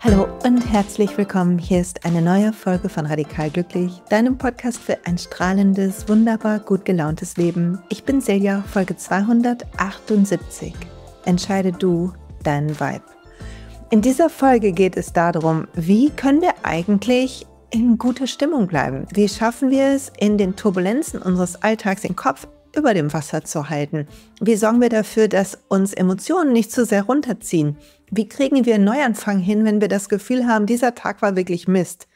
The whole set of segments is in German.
Hallo und herzlich willkommen. Hier ist eine neue Folge von Radikal Glücklich, deinem Podcast für ein strahlendes, wunderbar gut gelauntes Leben. Ich bin Celia, Folge 278. Entscheide du deinen Vibe. In dieser Folge geht es darum, wie können wir eigentlich in guter Stimmung bleiben? Wie schaffen wir es, in den Turbulenzen unseres Alltags den Kopf über dem Wasser zu halten? Wie sorgen wir dafür, dass uns Emotionen nicht zu sehr runterziehen? Wie kriegen wir einen Neuanfang hin, wenn wir das Gefühl haben, dieser Tag war wirklich Mist?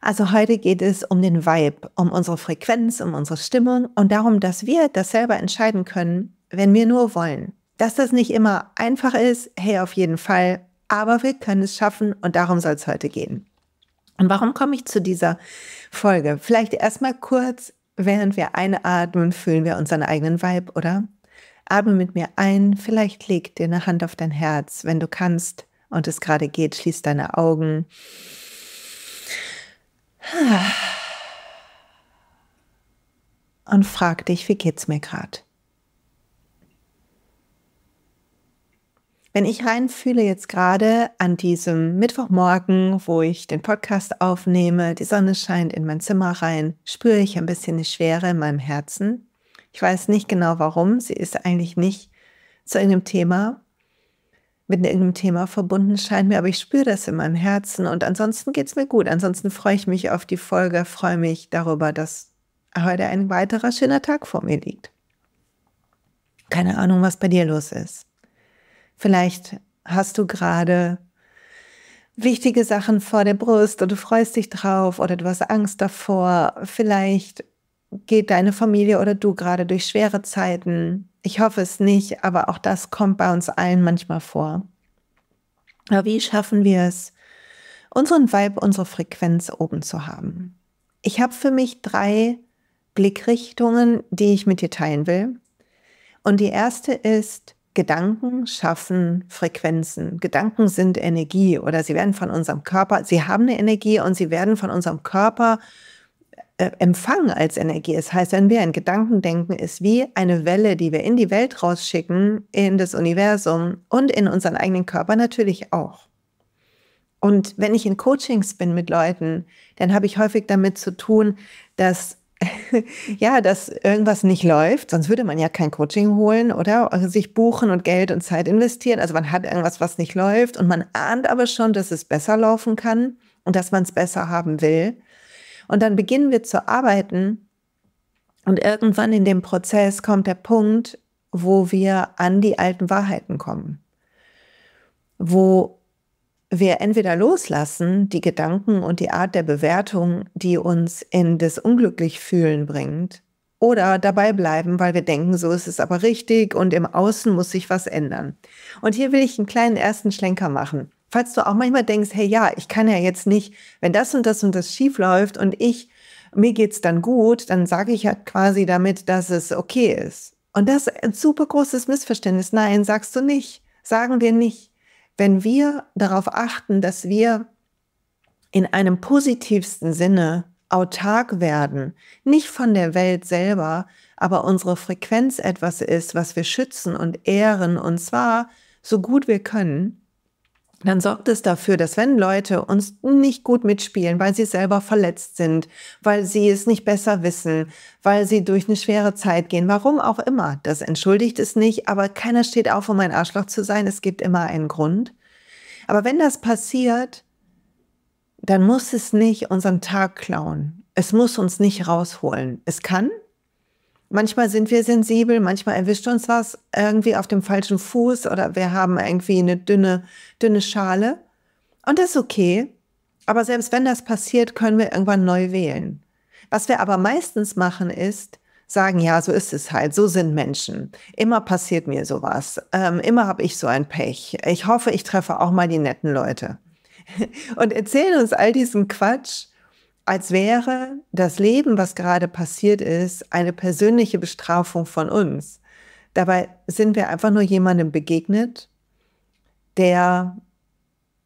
Also heute geht es um den Vibe, um unsere Frequenz, um unsere Stimmung und darum, dass wir das selber entscheiden können, wenn wir nur wollen. Dass das nicht immer einfach ist, hey, auf jeden Fall, aber wir können es schaffen und darum soll es heute gehen. Und warum komme ich zu dieser Folge? Vielleicht erstmal kurz, während wir einatmen, fühlen wir unseren eigenen Vibe, oder? Atme mit mir ein, vielleicht leg dir eine Hand auf dein Herz, wenn du kannst und es gerade geht, schließ deine Augen. Und frag dich, wie geht's mir gerade? Wenn ich reinfühle jetzt gerade an diesem Mittwochmorgen, wo ich den Podcast aufnehme, die Sonne scheint in mein Zimmer rein, spüre ich ein bisschen eine Schwere in meinem Herzen. Ich weiß nicht genau warum, sie ist eigentlich nicht zu irgendeinem Thema, mit irgendeinem Thema verbunden scheint mir, aber ich spüre das in meinem Herzen und ansonsten geht es mir gut. Ansonsten freue ich mich auf die Folge, freue mich darüber, dass heute ein weiterer schöner Tag vor mir liegt. Keine Ahnung, was bei dir los ist. Vielleicht hast du gerade wichtige Sachen vor der Brust und du freust dich drauf oder du hast Angst davor. Vielleicht geht deine Familie oder du gerade durch schwere Zeiten. Ich hoffe es nicht, aber auch das kommt bei uns allen manchmal vor. Aber wie schaffen wir es, unseren Vibe, unsere Frequenz oben zu haben? Ich habe für mich drei Blickrichtungen, die ich mit dir teilen will. Und die erste ist, Gedanken schaffen Frequenzen. Gedanken sind Energie oder sie werden von unserem Körper, sie haben eine Energie und sie werden von unserem Körper äh, empfangen als Energie. Das heißt, wenn wir in Gedanken denken, ist wie eine Welle, die wir in die Welt rausschicken, in das Universum und in unseren eigenen Körper natürlich auch. Und wenn ich in Coachings bin mit Leuten, dann habe ich häufig damit zu tun, dass ja, dass irgendwas nicht läuft, sonst würde man ja kein Coaching holen oder sich buchen und Geld und Zeit investieren. Also man hat irgendwas, was nicht läuft und man ahnt aber schon, dass es besser laufen kann und dass man es besser haben will. Und dann beginnen wir zu arbeiten und irgendwann in dem Prozess kommt der Punkt, wo wir an die alten Wahrheiten kommen, wo wir entweder loslassen die Gedanken und die Art der Bewertung, die uns in das Unglücklichfühlen bringt, oder dabei bleiben, weil wir denken, so ist es aber richtig und im Außen muss sich was ändern. Und hier will ich einen kleinen ersten Schlenker machen. Falls du auch manchmal denkst, hey ja, ich kann ja jetzt nicht, wenn das und das und das schief läuft und ich, mir geht's dann gut, dann sage ich ja quasi damit, dass es okay ist. Und das ist ein super großes Missverständnis. Nein, sagst du nicht. Sagen wir nicht wenn wir darauf achten, dass wir in einem positivsten Sinne autark werden, nicht von der Welt selber, aber unsere Frequenz etwas ist, was wir schützen und ehren, und zwar so gut wir können, dann sorgt es dafür, dass wenn Leute uns nicht gut mitspielen, weil sie selber verletzt sind, weil sie es nicht besser wissen, weil sie durch eine schwere Zeit gehen, warum auch immer, das entschuldigt es nicht, aber keiner steht auf, um ein Arschloch zu sein, es gibt immer einen Grund. Aber wenn das passiert, dann muss es nicht unseren Tag klauen. Es muss uns nicht rausholen. Es kann, Manchmal sind wir sensibel, manchmal erwischt uns was irgendwie auf dem falschen Fuß oder wir haben irgendwie eine dünne, dünne Schale. Und das ist okay. Aber selbst wenn das passiert, können wir irgendwann neu wählen. Was wir aber meistens machen ist, sagen, ja, so ist es halt, so sind Menschen. Immer passiert mir sowas. Ähm, immer habe ich so ein Pech. Ich hoffe, ich treffe auch mal die netten Leute. Und erzählen uns all diesen Quatsch, als wäre das Leben, was gerade passiert ist, eine persönliche Bestrafung von uns. Dabei sind wir einfach nur jemandem begegnet, der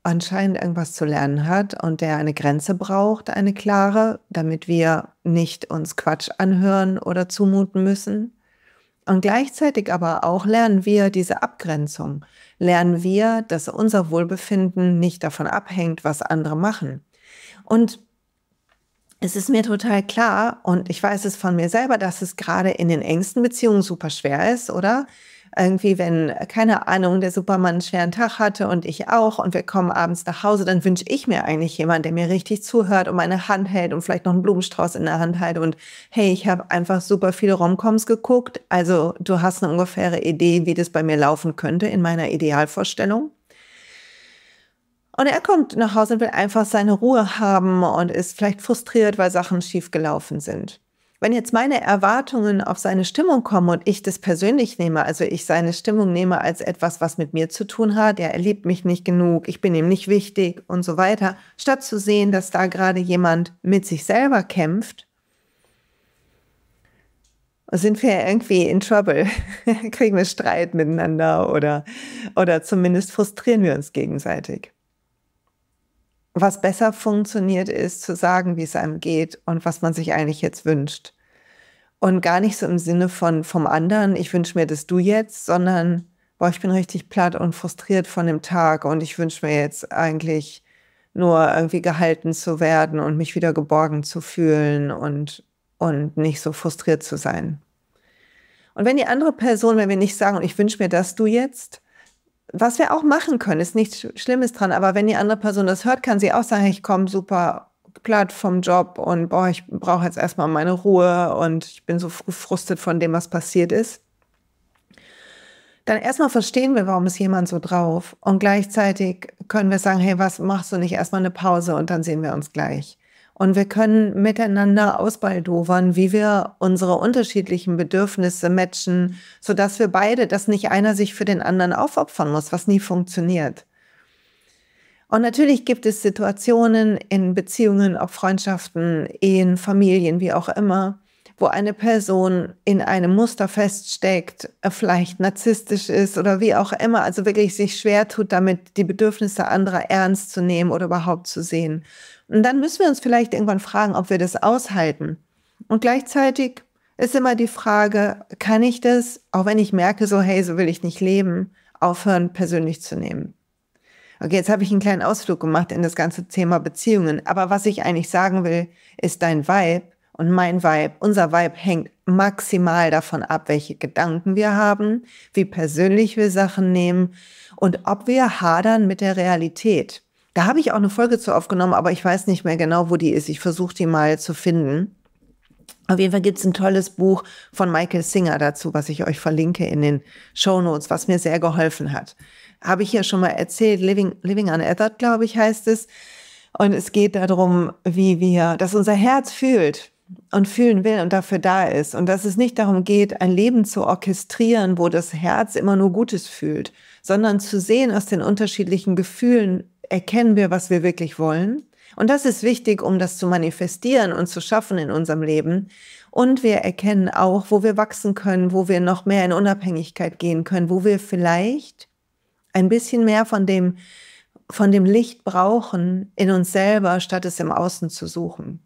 anscheinend irgendwas zu lernen hat und der eine Grenze braucht, eine klare, damit wir nicht uns Quatsch anhören oder zumuten müssen. Und gleichzeitig aber auch lernen wir diese Abgrenzung, lernen wir, dass unser Wohlbefinden nicht davon abhängt, was andere machen. Und es ist mir total klar und ich weiß es von mir selber, dass es gerade in den engsten Beziehungen super schwer ist, oder? Irgendwie, wenn, äh, keine Ahnung, der Supermann einen schweren Tag hatte und ich auch und wir kommen abends nach Hause, dann wünsche ich mir eigentlich jemanden, der mir richtig zuhört und meine Hand hält und vielleicht noch einen Blumenstrauß in der Hand hält und hey, ich habe einfach super viele Romcoms geguckt. Also du hast eine ungefähre Idee, wie das bei mir laufen könnte in meiner Idealvorstellung. Und er kommt nach Hause und will einfach seine Ruhe haben und ist vielleicht frustriert, weil Sachen schiefgelaufen sind. Wenn jetzt meine Erwartungen auf seine Stimmung kommen und ich das persönlich nehme, also ich seine Stimmung nehme als etwas, was mit mir zu tun hat, er liebt mich nicht genug, ich bin ihm nicht wichtig und so weiter, statt zu sehen, dass da gerade jemand mit sich selber kämpft, sind wir irgendwie in Trouble, kriegen wir Streit miteinander oder, oder zumindest frustrieren wir uns gegenseitig was besser funktioniert, ist zu sagen, wie es einem geht und was man sich eigentlich jetzt wünscht. Und gar nicht so im Sinne von vom anderen, ich wünsche mir das du jetzt, sondern boah, ich bin richtig platt und frustriert von dem Tag und ich wünsche mir jetzt eigentlich nur irgendwie gehalten zu werden und mich wieder geborgen zu fühlen und, und nicht so frustriert zu sein. Und wenn die andere Person, wenn wir nicht sagen, ich wünsche mir das du jetzt, was wir auch machen können, ist nichts Schlimmes dran, aber wenn die andere Person das hört, kann sie auch sagen, ich komme super platt vom Job und boah, ich brauche jetzt erstmal meine Ruhe und ich bin so gefrustet von dem, was passiert ist. Dann erstmal verstehen wir, warum ist jemand so drauf und gleichzeitig können wir sagen, hey, was machst du nicht erstmal eine Pause und dann sehen wir uns gleich. Und wir können miteinander ausbaldowern, wie wir unsere unterschiedlichen Bedürfnisse matchen, sodass wir beide, dass nicht einer sich für den anderen aufopfern muss, was nie funktioniert. Und natürlich gibt es Situationen in Beziehungen, auch Freundschaften, Ehen, Familien, wie auch immer, wo eine Person in einem Muster feststeckt, äh, vielleicht narzisstisch ist oder wie auch immer, also wirklich sich schwer tut, damit die Bedürfnisse anderer ernst zu nehmen oder überhaupt zu sehen. Und dann müssen wir uns vielleicht irgendwann fragen, ob wir das aushalten. Und gleichzeitig ist immer die Frage, kann ich das, auch wenn ich merke, so, hey, so will ich nicht leben, aufhören, persönlich zu nehmen. Okay, jetzt habe ich einen kleinen Ausflug gemacht in das ganze Thema Beziehungen. Aber was ich eigentlich sagen will, ist dein Vibe und mein Vibe, unser Vibe hängt maximal davon ab, welche Gedanken wir haben, wie persönlich wir Sachen nehmen und ob wir hadern mit der Realität. Da habe ich auch eine Folge zu aufgenommen, aber ich weiß nicht mehr genau, wo die ist. Ich versuche die mal zu finden. Auf jeden Fall gibt es ein tolles Buch von Michael Singer dazu, was ich euch verlinke in den Show Notes, was mir sehr geholfen hat. Habe ich ja schon mal erzählt, Living, Living Unethered, glaube ich, heißt es. Und es geht darum, wie wir, dass unser Herz fühlt und fühlen will und dafür da ist. Und dass es nicht darum geht, ein Leben zu orchestrieren, wo das Herz immer nur Gutes fühlt, sondern zu sehen aus den unterschiedlichen Gefühlen, erkennen wir, was wir wirklich wollen. Und das ist wichtig, um das zu manifestieren und zu schaffen in unserem Leben. Und wir erkennen auch, wo wir wachsen können, wo wir noch mehr in Unabhängigkeit gehen können, wo wir vielleicht ein bisschen mehr von dem, von dem Licht brauchen in uns selber, statt es im Außen zu suchen.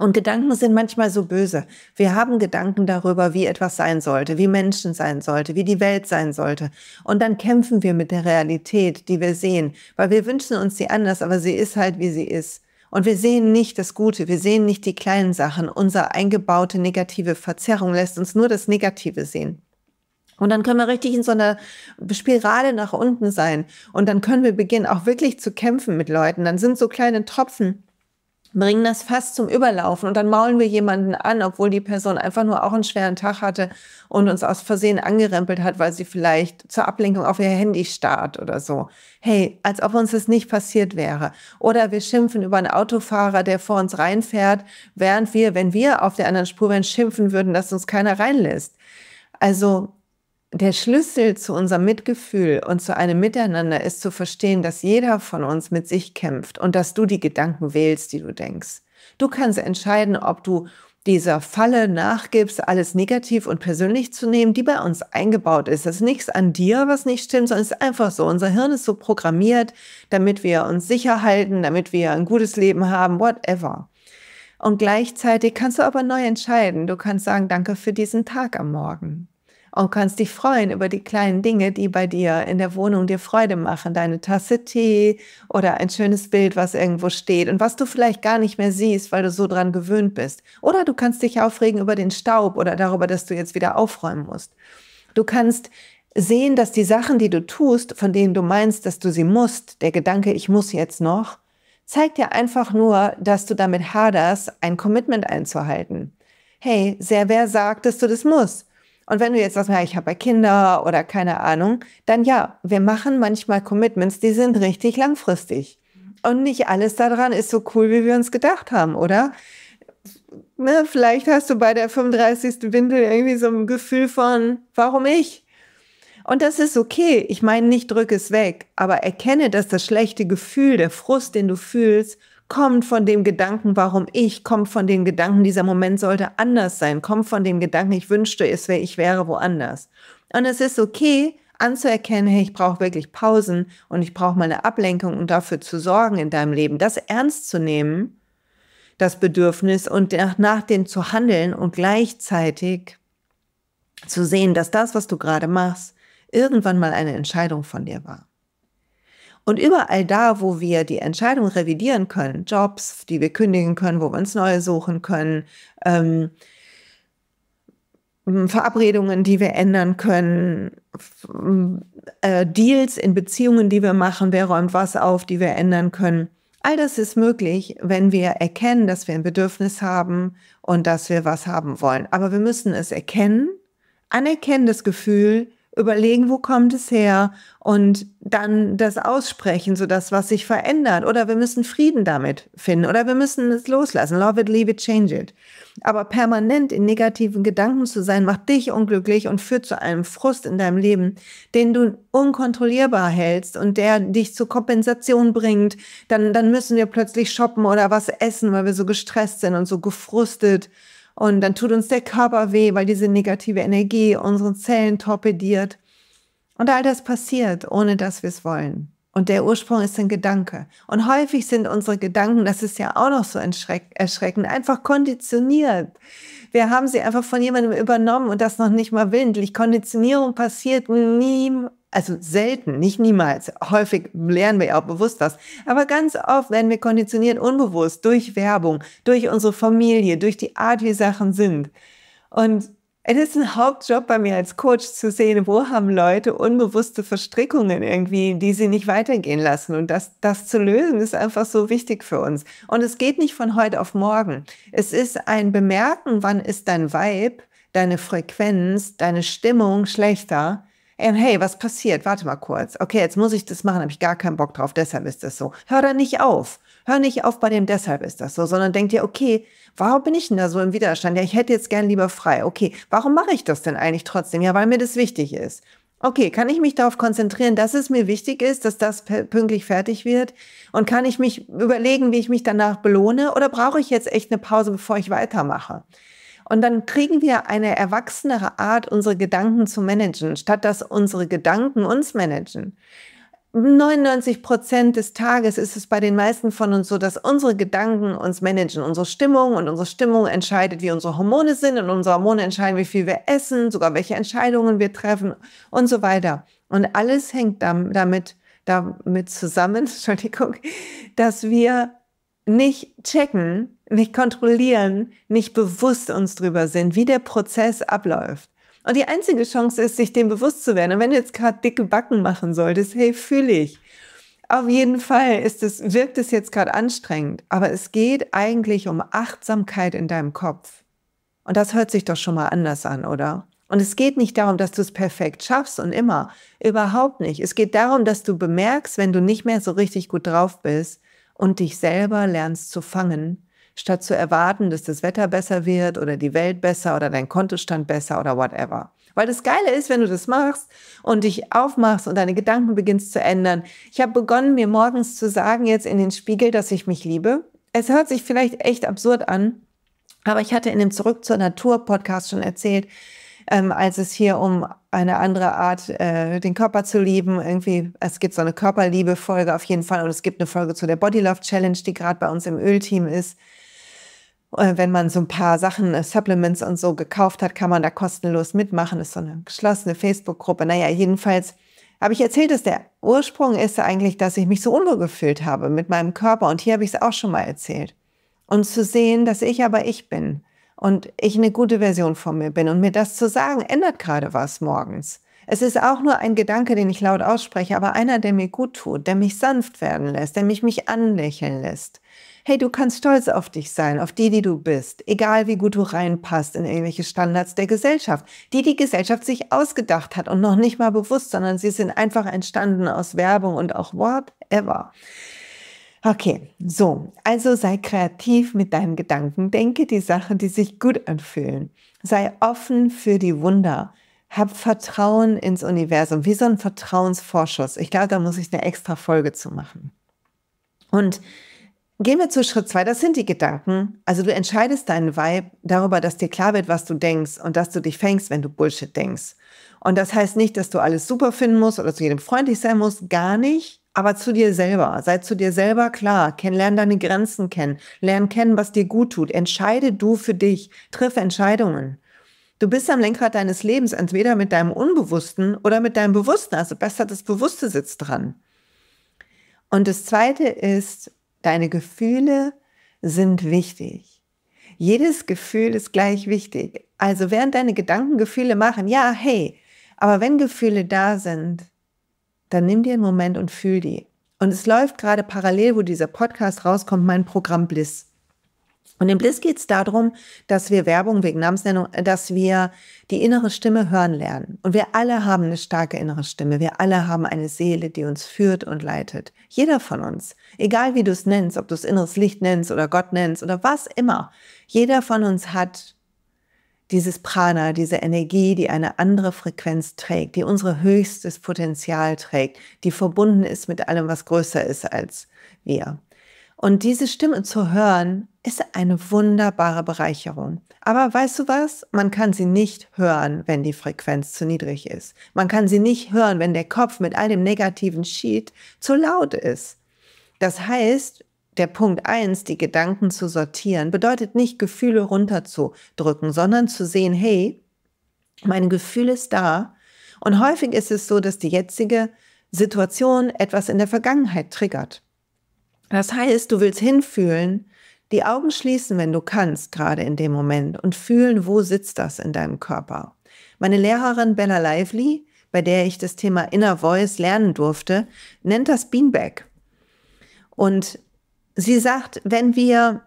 Und Gedanken sind manchmal so böse. Wir haben Gedanken darüber, wie etwas sein sollte, wie Menschen sein sollte, wie die Welt sein sollte. Und dann kämpfen wir mit der Realität, die wir sehen, weil wir wünschen uns sie anders, aber sie ist halt, wie sie ist. Und wir sehen nicht das Gute, wir sehen nicht die kleinen Sachen. Unsere eingebaute negative Verzerrung lässt uns nur das Negative sehen. Und dann können wir richtig in so einer Spirale nach unten sein. Und dann können wir beginnen, auch wirklich zu kämpfen mit Leuten. Dann sind so kleine Tropfen bringen das fast zum Überlaufen und dann maulen wir jemanden an, obwohl die Person einfach nur auch einen schweren Tag hatte und uns aus Versehen angerempelt hat, weil sie vielleicht zur Ablenkung auf ihr Handy starrt oder so. Hey, als ob uns das nicht passiert wäre. Oder wir schimpfen über einen Autofahrer, der vor uns reinfährt, während wir, wenn wir auf der anderen Spur wären, schimpfen würden, dass uns keiner reinlässt. Also der Schlüssel zu unserem Mitgefühl und zu einem Miteinander ist zu verstehen, dass jeder von uns mit sich kämpft und dass du die Gedanken wählst, die du denkst. Du kannst entscheiden, ob du dieser Falle nachgibst, alles negativ und persönlich zu nehmen, die bei uns eingebaut ist. Das ist nichts an dir, was nicht stimmt, sondern es ist einfach so. Unser Hirn ist so programmiert, damit wir uns sicher halten, damit wir ein gutes Leben haben, whatever. Und gleichzeitig kannst du aber neu entscheiden. Du kannst sagen, danke für diesen Tag am Morgen und kannst dich freuen über die kleinen Dinge, die bei dir in der Wohnung dir Freude machen. Deine Tasse Tee oder ein schönes Bild, was irgendwo steht und was du vielleicht gar nicht mehr siehst, weil du so dran gewöhnt bist. Oder du kannst dich aufregen über den Staub oder darüber, dass du jetzt wieder aufräumen musst. Du kannst sehen, dass die Sachen, die du tust, von denen du meinst, dass du sie musst, der Gedanke, ich muss jetzt noch, zeigt dir einfach nur, dass du damit haderst, ein Commitment einzuhalten. Hey, wer sagt, dass du das musst? Und wenn du jetzt sagst, ja, ich habe ja Kinder oder keine Ahnung, dann ja, wir machen manchmal Commitments, die sind richtig langfristig. Und nicht alles daran ist so cool, wie wir uns gedacht haben, oder? Ne, vielleicht hast du bei der 35. Windel irgendwie so ein Gefühl von, warum ich? Und das ist okay. Ich meine, nicht drück es weg, aber erkenne, dass das schlechte Gefühl, der Frust, den du fühlst, kommt von dem Gedanken, warum ich, kommt von dem Gedanken, dieser Moment sollte anders sein, kommt von dem Gedanken, ich wünschte, es wäre, ich wäre woanders. Und es ist okay, anzuerkennen, hey, ich brauche wirklich Pausen und ich brauche mal eine Ablenkung und um dafür zu sorgen in deinem Leben, das ernst zu nehmen, das Bedürfnis und nach, nach dem zu handeln und gleichzeitig zu sehen, dass das, was du gerade machst, irgendwann mal eine Entscheidung von dir war. Und überall da, wo wir die Entscheidung revidieren können, Jobs, die wir kündigen können, wo wir uns neue suchen können, ähm, Verabredungen, die wir ändern können, äh, Deals in Beziehungen, die wir machen, wer räumt was auf, die wir ändern können. All das ist möglich, wenn wir erkennen, dass wir ein Bedürfnis haben und dass wir was haben wollen. Aber wir müssen es erkennen, anerkennen das Gefühl, überlegen, wo kommt es her und dann das aussprechen, so das, was sich verändert. Oder wir müssen Frieden damit finden oder wir müssen es loslassen. Love it, leave it, change it. Aber permanent in negativen Gedanken zu sein, macht dich unglücklich und führt zu einem Frust in deinem Leben, den du unkontrollierbar hältst und der dich zur Kompensation bringt. Dann, dann müssen wir plötzlich shoppen oder was essen, weil wir so gestresst sind und so gefrustet. Und dann tut uns der Körper weh, weil diese negative Energie unseren Zellen torpediert. Und all das passiert, ohne dass wir es wollen. Und der Ursprung ist ein Gedanke. Und häufig sind unsere Gedanken, das ist ja auch noch so erschreckend, einfach konditioniert. Wir haben sie einfach von jemandem übernommen und das noch nicht mal willentlich. Konditionierung passiert nie, also selten, nicht niemals, häufig lernen wir ja auch bewusst das, aber ganz oft werden wir konditioniert unbewusst durch Werbung, durch unsere Familie, durch die Art, wie Sachen sind. Und es ist ein Hauptjob bei mir als Coach zu sehen, wo haben Leute unbewusste Verstrickungen irgendwie, die sie nicht weitergehen lassen. Und das, das zu lösen, ist einfach so wichtig für uns. Und es geht nicht von heute auf morgen. Es ist ein Bemerken, wann ist dein Vibe, deine Frequenz, deine Stimmung schlechter ähm, hey, was passiert? Warte mal kurz. Okay, jetzt muss ich das machen, habe ich gar keinen Bock drauf, deshalb ist das so. Hör da nicht auf. Hör nicht auf bei dem, deshalb ist das so, sondern denk dir, okay, warum bin ich denn da so im Widerstand? Ja, ich hätte jetzt gern lieber frei. Okay, warum mache ich das denn eigentlich trotzdem? Ja, weil mir das wichtig ist. Okay, kann ich mich darauf konzentrieren, dass es mir wichtig ist, dass das pünktlich fertig wird? Und kann ich mich überlegen, wie ich mich danach belohne? Oder brauche ich jetzt echt eine Pause, bevor ich weitermache? Und dann kriegen wir eine erwachsenere Art, unsere Gedanken zu managen, statt dass unsere Gedanken uns managen. 99 Prozent des Tages ist es bei den meisten von uns so, dass unsere Gedanken uns managen, unsere Stimmung und unsere Stimmung entscheidet, wie unsere Hormone sind und unsere Hormone entscheiden, wie viel wir essen, sogar welche Entscheidungen wir treffen und so weiter. Und alles hängt damit, damit zusammen, dass wir nicht checken, nicht kontrollieren, nicht bewusst uns drüber sind, wie der Prozess abläuft. Und die einzige Chance ist, sich dem bewusst zu werden. Und wenn du jetzt gerade dicke Backen machen solltest, hey, fühle ich. Auf jeden Fall ist es, wirkt es jetzt gerade anstrengend, aber es geht eigentlich um Achtsamkeit in deinem Kopf. Und das hört sich doch schon mal anders an, oder? Und es geht nicht darum, dass du es perfekt schaffst und immer. Überhaupt nicht. Es geht darum, dass du bemerkst, wenn du nicht mehr so richtig gut drauf bist und dich selber lernst zu fangen statt zu erwarten, dass das Wetter besser wird oder die Welt besser oder dein Kontostand besser oder whatever. Weil das Geile ist, wenn du das machst und dich aufmachst und deine Gedanken beginnst zu ändern. Ich habe begonnen, mir morgens zu sagen, jetzt in den Spiegel, dass ich mich liebe. Es hört sich vielleicht echt absurd an, aber ich hatte in dem Zurück zur Natur Podcast schon erzählt, ähm, als es hier um eine andere Art, äh, den Körper zu lieben. Irgendwie, es gibt so eine Körperliebe-Folge auf jeden Fall und es gibt eine Folge zu der Body Love Challenge, die gerade bei uns im Ölteam ist. Äh, wenn man so ein paar Sachen, äh, Supplements und so gekauft hat, kann man da kostenlos mitmachen. Das ist so eine geschlossene Facebook-Gruppe. Naja, jedenfalls habe ich erzählt, dass der Ursprung ist eigentlich, dass ich mich so unwohl gefühlt habe mit meinem Körper. Und hier habe ich es auch schon mal erzählt. Und zu sehen, dass ich aber ich bin und ich eine gute Version von mir bin. Und mir das zu sagen, ändert gerade was morgens. Es ist auch nur ein Gedanke, den ich laut ausspreche, aber einer, der mir gut tut, der mich sanft werden lässt, der mich mich anlächeln lässt hey, du kannst stolz auf dich sein, auf die, die du bist, egal wie gut du reinpasst in irgendwelche Standards der Gesellschaft, die die Gesellschaft sich ausgedacht hat und noch nicht mal bewusst, sondern sie sind einfach entstanden aus Werbung und auch whatever. Okay, so, also sei kreativ mit deinen Gedanken, denke die Sachen, die sich gut anfühlen, sei offen für die Wunder. Hab Vertrauen ins Universum, wie so ein Vertrauensvorschuss. Ich glaube, da muss ich eine extra Folge zu machen. Und Gehen wir zu Schritt zwei, das sind die Gedanken. Also du entscheidest deinen Vibe darüber, dass dir klar wird, was du denkst und dass du dich fängst, wenn du Bullshit denkst. Und das heißt nicht, dass du alles super finden musst oder zu jedem freundlich sein musst, gar nicht, aber zu dir selber. Sei zu dir selber klar, kenn, lern deine Grenzen kennen, lern kennen, was dir gut tut. Entscheide du für dich, triff Entscheidungen. Du bist am Lenkrad deines Lebens, entweder mit deinem Unbewussten oder mit deinem Bewussten, also besser das Bewusste sitzt dran. Und das Zweite ist, Deine Gefühle sind wichtig. Jedes Gefühl ist gleich wichtig. Also während deine Gedanken Gefühle machen, ja, hey, aber wenn Gefühle da sind, dann nimm dir einen Moment und fühl die. Und es läuft gerade parallel, wo dieser Podcast rauskommt, mein Programm Bliss. Und im Bliss geht es darum, dass wir Werbung wegen Namensnennung, äh, dass wir die innere Stimme hören lernen. Und wir alle haben eine starke innere Stimme. Wir alle haben eine Seele, die uns führt und leitet. Jeder von uns. Egal wie du es nennst, ob du es inneres Licht nennst oder Gott nennst oder was immer. Jeder von uns hat dieses Prana, diese Energie, die eine andere Frequenz trägt, die unser höchstes Potenzial trägt, die verbunden ist mit allem, was größer ist als wir. Und diese Stimme zu hören ist eine wunderbare Bereicherung. Aber weißt du was? Man kann sie nicht hören, wenn die Frequenz zu niedrig ist. Man kann sie nicht hören, wenn der Kopf mit all dem negativen Sheet zu laut ist. Das heißt, der Punkt eins, die Gedanken zu sortieren, bedeutet nicht Gefühle runterzudrücken, sondern zu sehen, hey, mein Gefühl ist da. Und häufig ist es so, dass die jetzige Situation etwas in der Vergangenheit triggert. Das heißt, du willst hinfühlen, die Augen schließen, wenn du kannst, gerade in dem Moment und fühlen, wo sitzt das in deinem Körper. Meine Lehrerin Bella Lively, bei der ich das Thema Inner Voice lernen durfte, nennt das Beanbag. Und sie sagt, wenn wir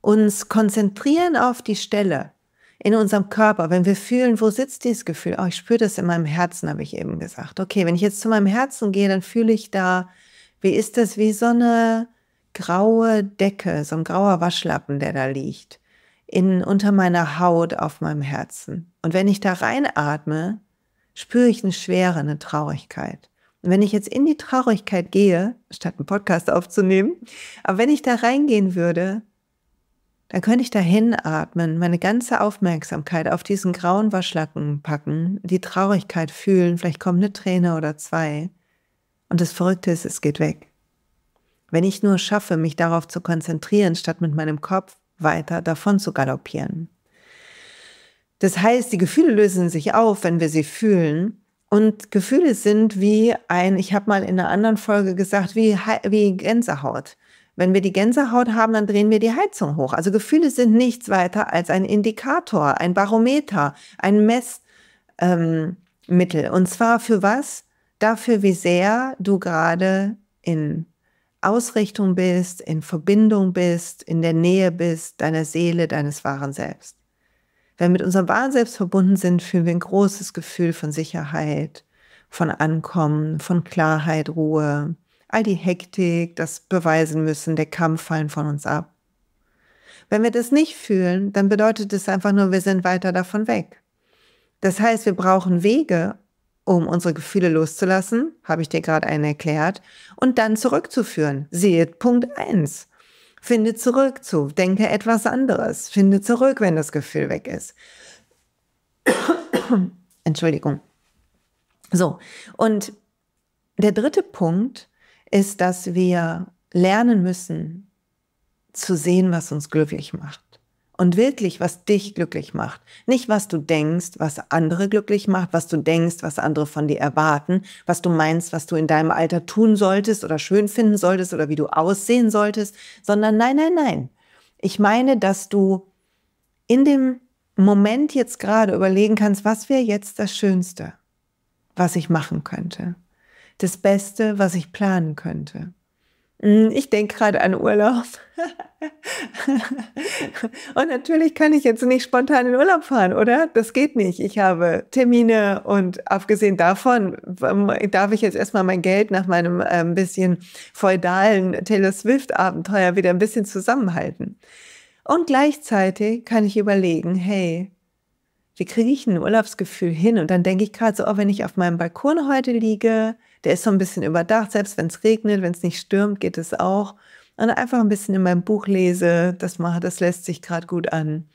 uns konzentrieren auf die Stelle in unserem Körper, wenn wir fühlen, wo sitzt dieses Gefühl? Oh, ich spüre das in meinem Herzen, habe ich eben gesagt. Okay, wenn ich jetzt zu meinem Herzen gehe, dann fühle ich da, wie ist das, wie so eine graue Decke, so ein grauer Waschlappen, der da liegt, in, unter meiner Haut auf meinem Herzen. Und wenn ich da reinatme, spüre ich eine Schwere, eine Traurigkeit. Und wenn ich jetzt in die Traurigkeit gehe, statt einen Podcast aufzunehmen, aber wenn ich da reingehen würde, dann könnte ich da hinatmen, meine ganze Aufmerksamkeit auf diesen grauen Waschlappen packen, die Traurigkeit fühlen, vielleicht kommt eine Träne oder zwei. Und das Verrückte ist, es geht weg. Wenn ich nur schaffe, mich darauf zu konzentrieren, statt mit meinem Kopf weiter davon zu galoppieren. Das heißt, die Gefühle lösen sich auf, wenn wir sie fühlen. Und Gefühle sind wie ein, ich habe mal in einer anderen Folge gesagt, wie, wie Gänsehaut. Wenn wir die Gänsehaut haben, dann drehen wir die Heizung hoch. Also Gefühle sind nichts weiter als ein Indikator, ein Barometer, ein Messmittel. Ähm, und zwar für was? Dafür, wie sehr du gerade in Ausrichtung bist, in Verbindung bist, in der Nähe bist, deiner Seele, deines wahren Selbst. Wenn wir mit unserem wahren Selbst verbunden sind, fühlen wir ein großes Gefühl von Sicherheit, von Ankommen, von Klarheit, Ruhe, all die Hektik, das Beweisen müssen, der Kampf fallen von uns ab. Wenn wir das nicht fühlen, dann bedeutet es einfach nur, wir sind weiter davon weg. Das heißt, wir brauchen Wege, um unsere Gefühle loszulassen, habe ich dir gerade einen erklärt, und dann zurückzuführen. Seht Punkt 1. Finde zurück zu, denke etwas anderes, finde zurück, wenn das Gefühl weg ist. Entschuldigung. So, und der dritte Punkt ist, dass wir lernen müssen zu sehen, was uns glücklich macht und wirklich, was dich glücklich macht. Nicht, was du denkst, was andere glücklich macht, was du denkst, was andere von dir erwarten, was du meinst, was du in deinem Alter tun solltest oder schön finden solltest oder wie du aussehen solltest, sondern nein, nein, nein. Ich meine, dass du in dem Moment jetzt gerade überlegen kannst, was wäre jetzt das Schönste, was ich machen könnte. Das Beste, was ich planen könnte. Hm, ich denke gerade an Urlaub. und natürlich kann ich jetzt nicht spontan in Urlaub fahren, oder? Das geht nicht. Ich habe Termine und abgesehen davon ähm, darf ich jetzt erstmal mein Geld nach meinem äh, bisschen feudalen Taylor Swift-Abenteuer wieder ein bisschen zusammenhalten. Und gleichzeitig kann ich überlegen, hey, wie kriege ich ein Urlaubsgefühl hin? Und dann denke ich gerade so, oh, wenn ich auf meinem Balkon heute liege, der ist so ein bisschen überdacht, selbst wenn es regnet, wenn es nicht stürmt, geht es auch. Und einfach ein bisschen in meinem Buch lese, das mache, das lässt sich gerade gut an.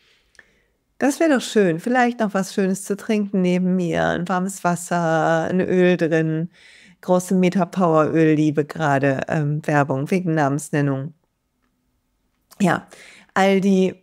Das wäre doch schön. Vielleicht noch was Schönes zu trinken neben mir. Ein warmes Wasser, ein Öl drin. Große Meta Power Öl liebe gerade ähm, Werbung wegen Namensnennung. Ja, all die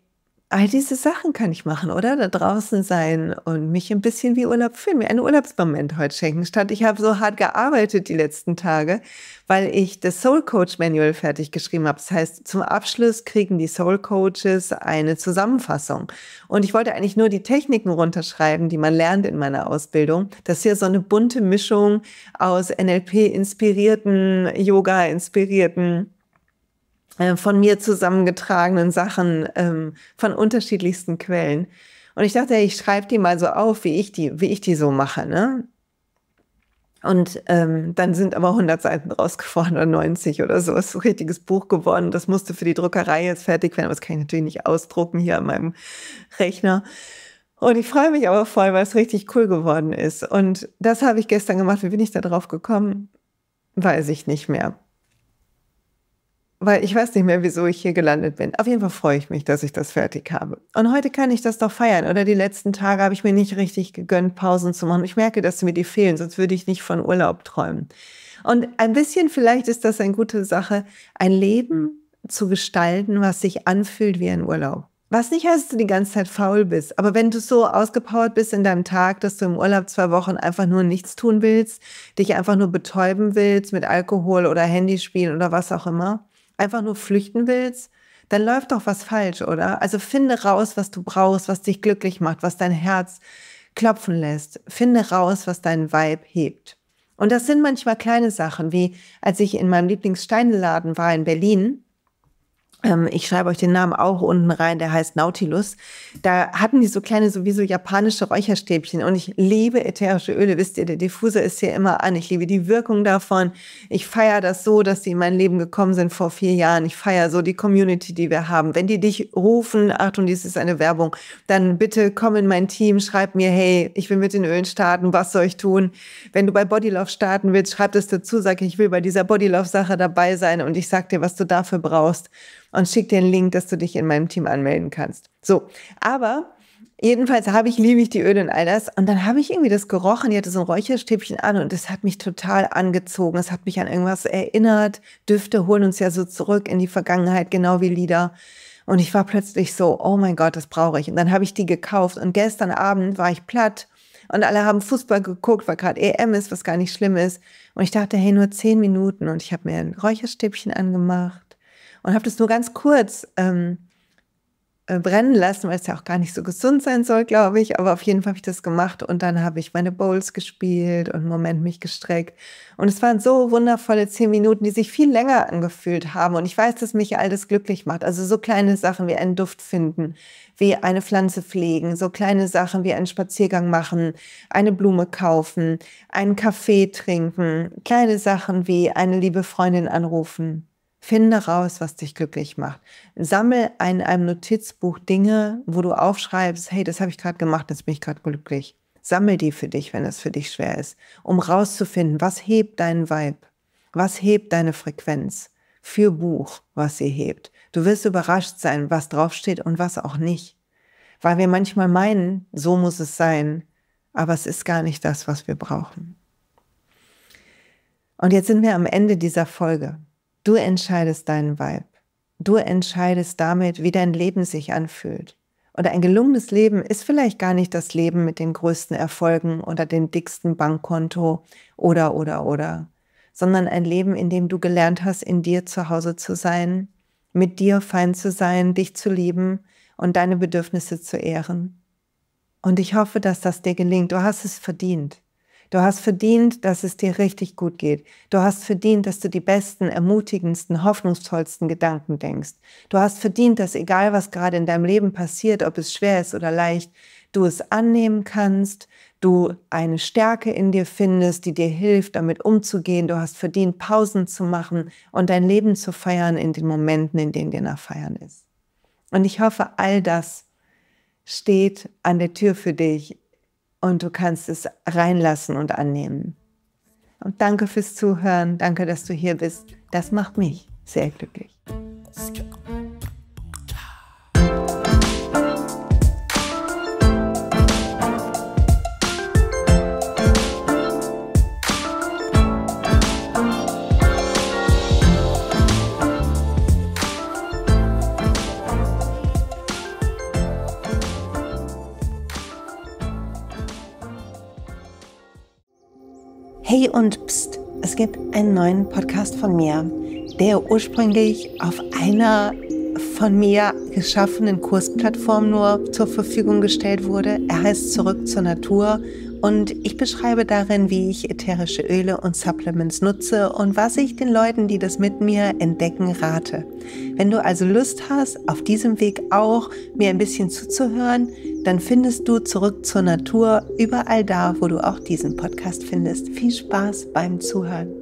all diese Sachen kann ich machen, oder? Da draußen sein und mich ein bisschen wie Urlaub fühlen, mir einen Urlaubsmoment heute schenken, statt ich habe so hart gearbeitet die letzten Tage, weil ich das Soul Coach Manual fertig geschrieben habe. Das heißt, zum Abschluss kriegen die Soul Coaches eine Zusammenfassung. Und ich wollte eigentlich nur die Techniken runterschreiben, die man lernt in meiner Ausbildung. Das ist ja so eine bunte Mischung aus NLP-inspirierten, Yoga-inspirierten, ähm, von mir zusammengetragenen Sachen ähm, von unterschiedlichsten Quellen. Und ich dachte, ich schreibe die mal so auf, wie ich die, wie ich die so mache. Ne? Und ähm, dann sind aber 100 Seiten draus geworden oder 90 oder so. Ist ein richtiges Buch geworden. Das musste für die Druckerei jetzt fertig werden, aber das kann ich natürlich nicht ausdrucken hier an meinem Rechner. Und ich freue mich aber voll, weil es richtig cool geworden ist. Und das habe ich gestern gemacht. Wie bin ich da drauf gekommen? Weiß ich nicht mehr weil ich weiß nicht mehr, wieso ich hier gelandet bin. Auf jeden Fall freue ich mich, dass ich das fertig habe. Und heute kann ich das doch feiern. Oder die letzten Tage habe ich mir nicht richtig gegönnt, Pausen zu machen. Ich merke, dass mir die fehlen, sonst würde ich nicht von Urlaub träumen. Und ein bisschen vielleicht ist das eine gute Sache, ein Leben zu gestalten, was sich anfühlt wie ein Urlaub. Was nicht heißt, dass du die ganze Zeit faul bist, aber wenn du so ausgepowert bist in deinem Tag, dass du im Urlaub zwei Wochen einfach nur nichts tun willst, dich einfach nur betäuben willst mit Alkohol oder Handyspielen oder was auch immer, einfach nur flüchten willst, dann läuft doch was falsch, oder? Also finde raus, was du brauchst, was dich glücklich macht, was dein Herz klopfen lässt. Finde raus, was deinen Vibe hebt. Und das sind manchmal kleine Sachen, wie als ich in meinem Lieblingssteinladen war in Berlin, ähm, ich schreibe euch den Namen auch unten rein, der heißt Nautilus. Da hatten die so kleine, sowieso japanische Räucherstäbchen und ich liebe ätherische Öle. Wisst ihr, der Diffuser ist hier immer an. Ich liebe die Wirkung davon. Ich feiere das so, dass die in mein Leben gekommen sind vor vier Jahren. Ich feiere so die Community, die wir haben. Wenn die dich rufen, Achtung, dies ist eine Werbung, dann bitte komm in mein Team, schreib mir, hey, ich will mit den Ölen starten, was soll ich tun? Wenn du bei Bodylove starten willst, schreib das dazu, sag, ich will bei dieser Bodylove-Sache dabei sein und ich sag dir, was du dafür brauchst und schick dir einen Link, dass du dich in meinem Team anmelden kannst. So, aber jedenfalls habe ich, liebe ich die Öle und all das. Und dann habe ich irgendwie das gerochen. Die hatte so ein Räucherstäbchen an und das hat mich total angezogen. Es hat mich an irgendwas erinnert. Düfte holen uns ja so zurück in die Vergangenheit, genau wie Lieder. Und ich war plötzlich so, oh mein Gott, das brauche ich. Und dann habe ich die gekauft. Und gestern Abend war ich platt und alle haben Fußball geguckt, weil gerade EM ist, was gar nicht schlimm ist. Und ich dachte, hey, nur zehn Minuten. Und ich habe mir ein Räucherstäbchen angemacht und habe das nur ganz kurz ähm, äh, brennen lassen, weil es ja auch gar nicht so gesund sein soll, glaube ich. Aber auf jeden Fall habe ich das gemacht und dann habe ich meine Bowls gespielt und einen Moment mich gestreckt. Und es waren so wundervolle zehn Minuten, die sich viel länger angefühlt haben. Und ich weiß, dass mich all das glücklich macht. Also so kleine Sachen wie einen Duft finden, wie eine Pflanze pflegen, so kleine Sachen wie einen Spaziergang machen, eine Blume kaufen, einen Kaffee trinken, kleine Sachen wie eine liebe Freundin anrufen. Finde raus, was dich glücklich macht. Sammel in einem Notizbuch Dinge, wo du aufschreibst, hey, das habe ich gerade gemacht, jetzt bin ich gerade glücklich. Sammel die für dich, wenn es für dich schwer ist, um rauszufinden, was hebt deinen Vibe, was hebt deine Frequenz für Buch, was sie hebt. Du wirst überrascht sein, was draufsteht und was auch nicht. Weil wir manchmal meinen, so muss es sein, aber es ist gar nicht das, was wir brauchen. Und jetzt sind wir am Ende dieser Folge. Du entscheidest deinen Vibe. Du entscheidest damit, wie dein Leben sich anfühlt. Und ein gelungenes Leben ist vielleicht gar nicht das Leben mit den größten Erfolgen oder dem dicksten Bankkonto oder, oder, oder, sondern ein Leben, in dem du gelernt hast, in dir zu Hause zu sein, mit dir fein zu sein, dich zu lieben und deine Bedürfnisse zu ehren. Und ich hoffe, dass das dir gelingt. Du hast es verdient. Du hast verdient, dass es dir richtig gut geht. Du hast verdient, dass du die besten, ermutigendsten, hoffnungsvollsten Gedanken denkst. Du hast verdient, dass egal was gerade in deinem Leben passiert, ob es schwer ist oder leicht, du es annehmen kannst, du eine Stärke in dir findest, die dir hilft, damit umzugehen. Du hast verdient, Pausen zu machen und dein Leben zu feiern in den Momenten, in denen dir nach Feiern ist. Und ich hoffe, all das steht an der Tür für dich und du kannst es reinlassen und annehmen. Und danke fürs Zuhören, danke, dass du hier bist. Das macht mich sehr glücklich. und Psst, es gibt einen neuen Podcast von mir, der ursprünglich auf einer von mir geschaffenen Kursplattform nur zur Verfügung gestellt wurde. Er heißt Zurück zur Natur und ich beschreibe darin, wie ich ätherische Öle und Supplements nutze und was ich den Leuten, die das mit mir entdecken, rate. Wenn du also Lust hast, auf diesem Weg auch mir ein bisschen zuzuhören, dann findest du zurück zur Natur überall da, wo du auch diesen Podcast findest. Viel Spaß beim Zuhören.